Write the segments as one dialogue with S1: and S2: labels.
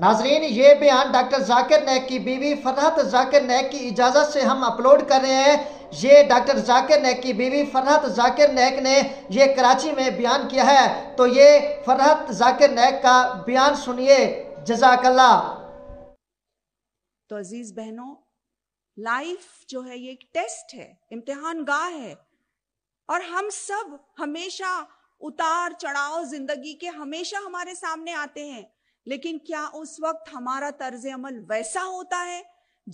S1: नाजरीन ये बयान डॉक्टर जाकिर नैक की बीवी फरहत जाकिर नैक की इजाज़त से हम अपलोड कर रहे हैं ये डॉक्टर जाकिर नैक की बीवी फरहत जाकिर नैक ने ये कराची में बयान किया है तो ये फरहत जाकिर नैक का बयान सुनिए जजाकल्ला तो अजीज़ बहनों लाइफ जो है ये एक टेस्ट है इम्तिहान गाह है और हम सब हमेशा उतार चढ़ाव जिंदगी के हमेशा हमारे सामने आते हैं लेकिन क्या उस वक्त हमारा तर्ज अमल वैसा होता है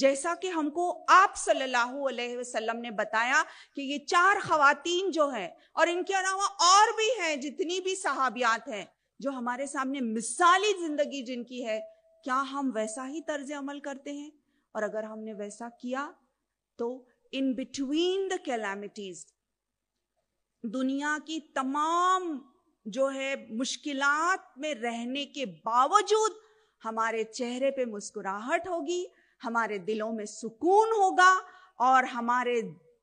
S1: जैसा कि हमको आप सल्लल्लाहु अलैहि वसल्लम ने बताया कि ये चार खातन जो है और इनके अलावा और भी हैं जितनी भी सहाबियात हैं जो हमारे सामने मिसाली ज़िंदगी जिनकी है क्या हम वैसा ही तर्ज अमल करते हैं और अगर हमने वैसा किया तो इन बिटवीन द कैलामिटीज दुनिया की तमाम जो है मुश्किलात में रहने के बावजूद हमारे चेहरे पे मुस्कुराहट होगी हमारे दिलों में सुकून होगा और हमारे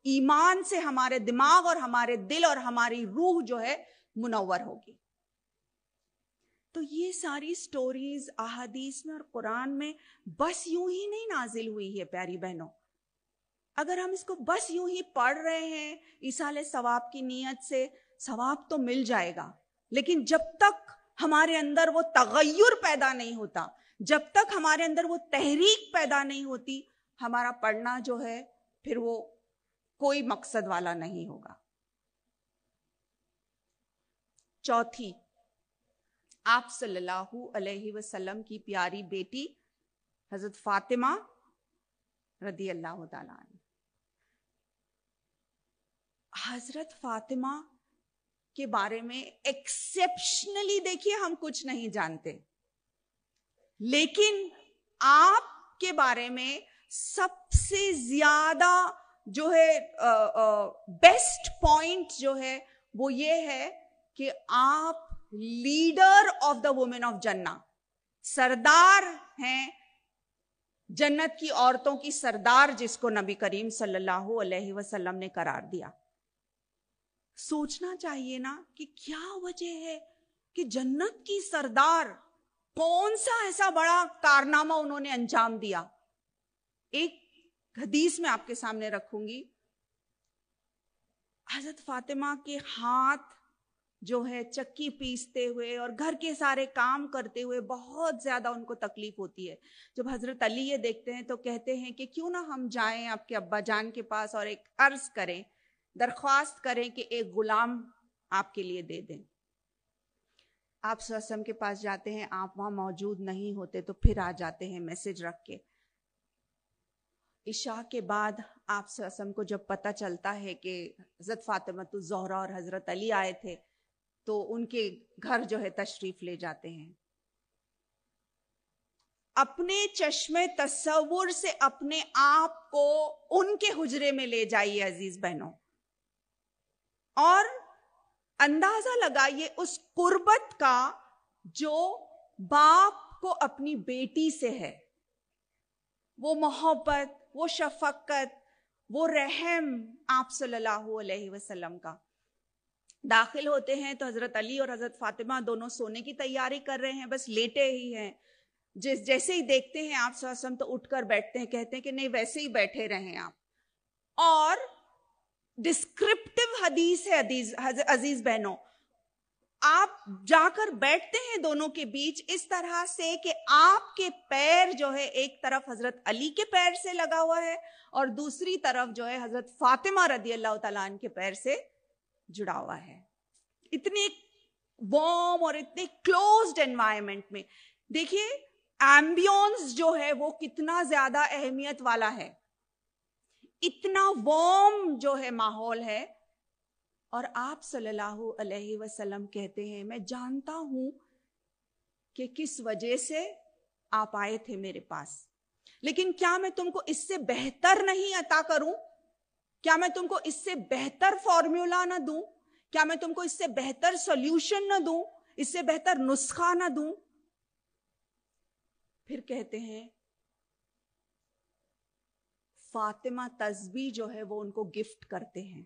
S1: ईमान से हमारे दिमाग और हमारे दिल और हमारी रूह जो है मुनवर होगी तो ये सारी स्टोरीज अहादीस में और कुरान में बस यूं ही नहीं नाजिल हुई है प्यारी बहनों अगर हम इसको बस यूं ही पढ़ रहे हैं ईसाले सवाब की नीयत से सवाब तो मिल जाएगा लेकिन जब तक हमारे अंदर वो तगैर पैदा नहीं होता जब तक हमारे अंदर वो तहरीक पैदा नहीं होती हमारा पढ़ना जो है फिर वो कोई मकसद वाला नहीं होगा चौथी आप सल्लल्लाहु अलैहि वसल्लम की प्यारी बेटी हजरत फातिमा रदी अल्लाह हजरत फातिमा के बारे में एक्सेप्शनली देखिए हम कुछ नहीं जानते लेकिन आप के बारे में सबसे ज्यादा जो है बेस्ट पॉइंट जो है वो ये है कि आप leader of the women of जन्ना सरदार हैं जन्नत की औरतों की सरदार जिसको नबी करीम सल्लल्लाहु अलैहि वसल्लम ने करार दिया सोचना चाहिए ना कि क्या वजह है कि जन्नत की सरदार कौन सा ऐसा बड़ा कारनामा उन्होंने अंजाम दिया एक हदीस में आपके सामने रखूंगी हजरत फातिमा के हाथ जो है चक्की पीसते हुए और घर के सारे काम करते हुए बहुत ज्यादा उनको तकलीफ होती है जब हजरत अली ये देखते हैं तो कहते हैं कि क्यों ना हम जाएं आपके अब्बा जान के पास और एक अर्ज करें दरख्वास्त करें कि एक गुलाम आपके लिए दे दें आप ससम के पास जाते हैं आप वहां मौजूद नहीं होते तो फिर आ जाते हैं मैसेज रख के ईशा के बाद आप ससम को जब पता चलता है कि हजरत फातिमा तो जहरा और हजरत अली आए थे तो उनके घर जो है तशरीफ ले जाते हैं अपने चश्मे तस्वुर से अपने आप को उनके हुजरे में ले जाइए अजीज बहनों और अंदाजा लगाइए उस कुर्बत का जो बाप को अपनी बेटी से है वो मोहब्बत वो शफक्कत वो रहम आप सल्लल्लाहु अलैहि वसल्लम का दाखिल होते हैं तो हजरत अली और हजरत फातिमा दोनों सोने की तैयारी कर रहे हैं बस लेटे ही हैं जिस जैसे ही देखते हैं आप सम तो उठकर बैठते हैं कहते हैं कि नहीं वैसे ही बैठे रहें आप और डिस्क्रिप्टिव हदीस है अदीज अजीज बहनों आप जाकर बैठते हैं दोनों के बीच इस तरह से कि आपके पैर जो है एक तरफ हजरत अली के पैर से लगा हुआ है और दूसरी तरफ जो है हजरत फातिमा रदी अल्लाह तन के पैर से जुड़ा हुआ है इतने वॉर्म और इतने क्लोज्ड एनवायरमेंट में देखिए एम्बियंस जो है वो कितना ज्यादा अहमियत वाला है इतना वॉम जो है माहौल है और आप सल्लल्लाहु अलैहि वसल्लम कहते हैं मैं जानता हूं कि किस वजह से आप आए थे मेरे पास लेकिन क्या मैं तुमको इससे बेहतर नहीं अता करूं क्या मैं तुमको इससे बेहतर फॉर्मूला ना दूं क्या मैं तुमको इससे बेहतर सॉल्यूशन ना दूं इससे बेहतर नुस्खा ना दूं फिर कहते हैं फातिमा तस्बी जो है वो उनको गिफ्ट करते हैं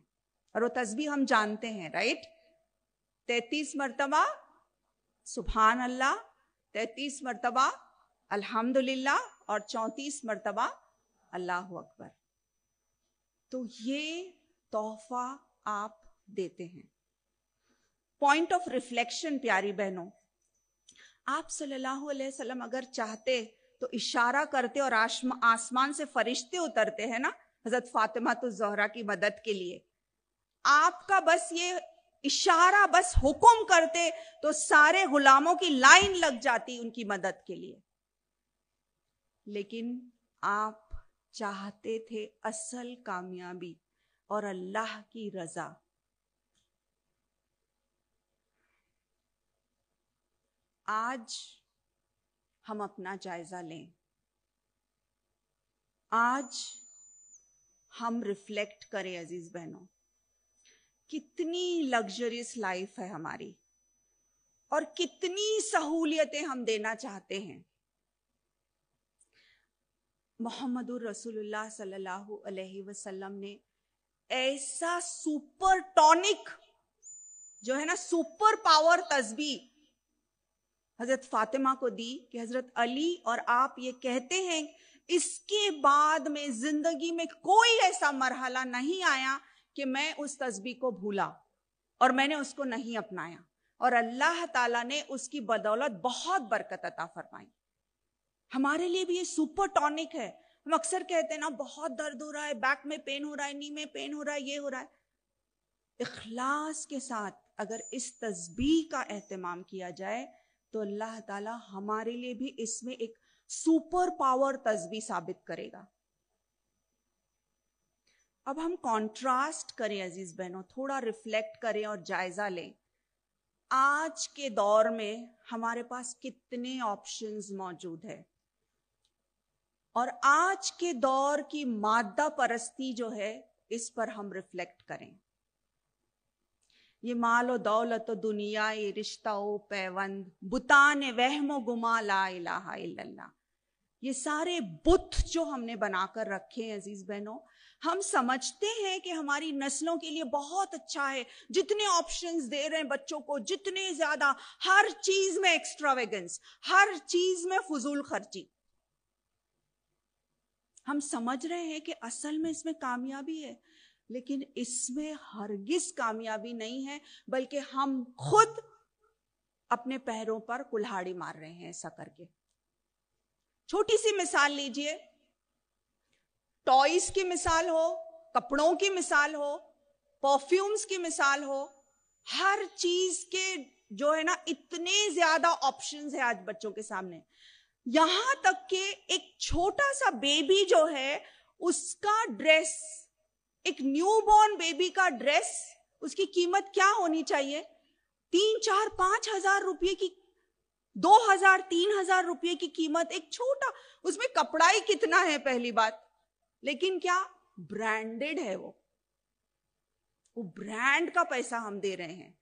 S1: और वो तस्बी हम जानते हैं राइट तैतीस मरतबा सुबहान अल्लाह तैतीस मरतबा अल्हम्दुलिल्लाह और चौंतीस मरतबा अल्लाह अकबर तो ये तोहफा आप देते हैं पॉइंट ऑफ रिफ्लेक्शन प्यारी बहनों आप सल्लल्लाहु अलैहि वसल्लम अगर चाहते तो इशारा करते और आसमान से फरिश्ते उतरते हैं ना हजरत फातिमा तो जहरा की मदद के लिए आपका बस ये इशारा बस हुक्म करते तो सारे गुलामों की लाइन लग जाती उनकी मदद के लिए लेकिन आप चाहते थे असल कामयाबी और अल्लाह की रजा आज हम अपना जायजा लें आज हम रिफ्लेक्ट करें अजीज बहनों कितनी लग्जरियस लाइफ है हमारी और कितनी सहूलियतें हम देना चाहते हैं मोहम्मद रसूलुल्लाह सल्लल्लाहु अलैहि वसल्लम ने ऐसा सुपर टॉनिक जो है ना सुपर पावर तस्बी हज़रत फातिमा को दी कि हज़रत अली और आप ये कहते हैं इसके बाद में ज़िंदगी में कोई ऐसा मरहला नहीं आया कि मैं उस तस्बी को भूला और मैंने उसको नहीं अपनाया और अल्लाह ताला ने उसकी बदौलत बहुत बरकत अता फरमाई हमारे लिए भी ये सुपर टॉनिक है हम अक्सर कहते हैं ना बहुत दर्द हो रहा है बैक में पेन हो रहा है नी में पेन हो रहा है ये हो रहा है इखलास के साथ अगर इस तस्बी का एहतमाम किया जाए तो अल्लाह ताला हमारे लिए भी इसमें एक सुपर पावर तस्वी साबित करेगा अब हम कंट्रास्ट करें अजीज बहनों थोड़ा रिफ्लेक्ट करें और जायजा लें आज के दौर में हमारे पास कितने ऑप्शंस मौजूद है और आज के दौर की मादा परस्ती जो है इस पर हम रिफ्लेक्ट करें ये मालो दौलत दुनिया रिश्ता पैवंद बुतान वहमो गुमा ला इलाहा इल्लल्लाह ये सारे बुत जो हमने बनाकर रखे हैं अजीज बहनों हम समझते हैं कि हमारी नस्लों के लिए बहुत अच्छा है जितने ऑप्शंस दे रहे हैं बच्चों को जितने ज्यादा हर चीज में एक्स्ट्रावेगेंस हर चीज में फजूल खर्ची हम समझ रहे हैं कि असल में इसमें कामयाबी है लेकिन इसमें हरगिज कामयाबी नहीं है बल्कि हम खुद अपने पैरों पर कुल्हाड़ी मार रहे हैं ऐसा करके छोटी सी मिसाल लीजिए टॉयज की मिसाल हो कपड़ों की मिसाल हो परफ्यूम्स की मिसाल हो हर चीज के जो है ना इतने ज्यादा ऑप्शंस है आज बच्चों के सामने यहां तक के एक छोटा सा बेबी जो है उसका ड्रेस एक न्यू बॉर्न बेबी का ड्रेस उसकी कीमत क्या होनी चाहिए तीन चार पांच हजार रुपये की दो हजार तीन हजार रुपये की कीमत एक छोटा उसमें कपड़ा ही कितना है पहली बात लेकिन क्या ब्रांडेड है वो वो ब्रांड का पैसा हम दे रहे हैं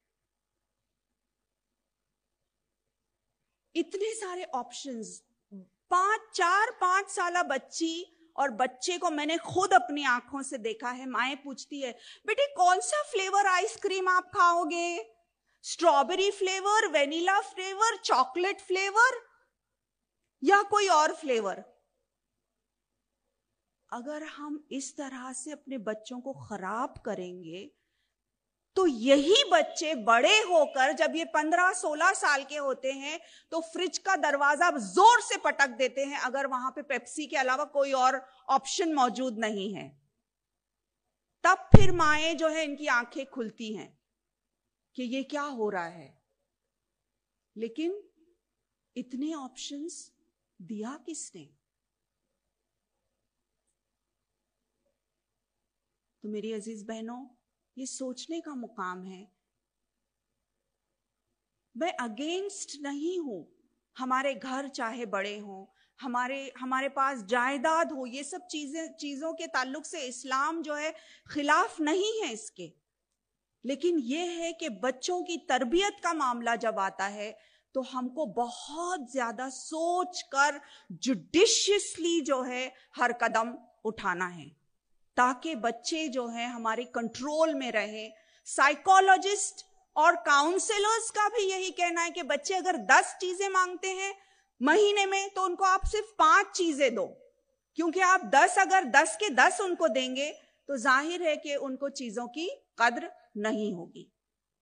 S1: इतने सारे ऑप्शंस पांच चार पांच साल बच्ची और बच्चे को मैंने खुद अपनी आंखों से देखा है माए पूछती है बेटे कौन सा फ्लेवर आइसक्रीम आप खाओगे strawberry flavour vanilla flavour chocolate flavour या कोई और फ्लेवर अगर हम इस तरह से अपने बच्चों को खराब करेंगे तो यही बच्चे बड़े होकर जब ये पंद्रह सोलह साल के होते हैं तो फ्रिज का दरवाजा जोर से पटक देते हैं अगर वहां पे पेप्सी के अलावा कोई और ऑप्शन मौजूद नहीं है तब फिर माए जो है इनकी आंखें खुलती हैं कि ये क्या हो रहा है लेकिन इतने ऑप्शंस दिया किसने तो मेरी अजीज बहनों ये सोचने का मुकाम है मैं अगेंस्ट नहीं हूं हमारे घर चाहे बड़े हों हमारे हमारे पास जायदाद हो ये सब चीजें चीजों के ताल्लुक से इस्लाम जो है खिलाफ नहीं है इसके लेकिन ये है कि बच्चों की तरबियत का मामला जब आता है तो हमको बहुत ज्यादा सोच कर जुडिशियसली जो है हर कदम उठाना है ताकि बच्चे जो हैं हमारे कंट्रोल में रहें साइकोलॉजिस्ट और काउंसलर्स का भी यही कहना है कि बच्चे अगर दस चीजें मांगते हैं महीने में तो उनको आप सिर्फ पांच चीजें दो क्योंकि आप दस अगर दस के दस उनको देंगे तो जाहिर है कि उनको चीजों की कद्र नहीं होगी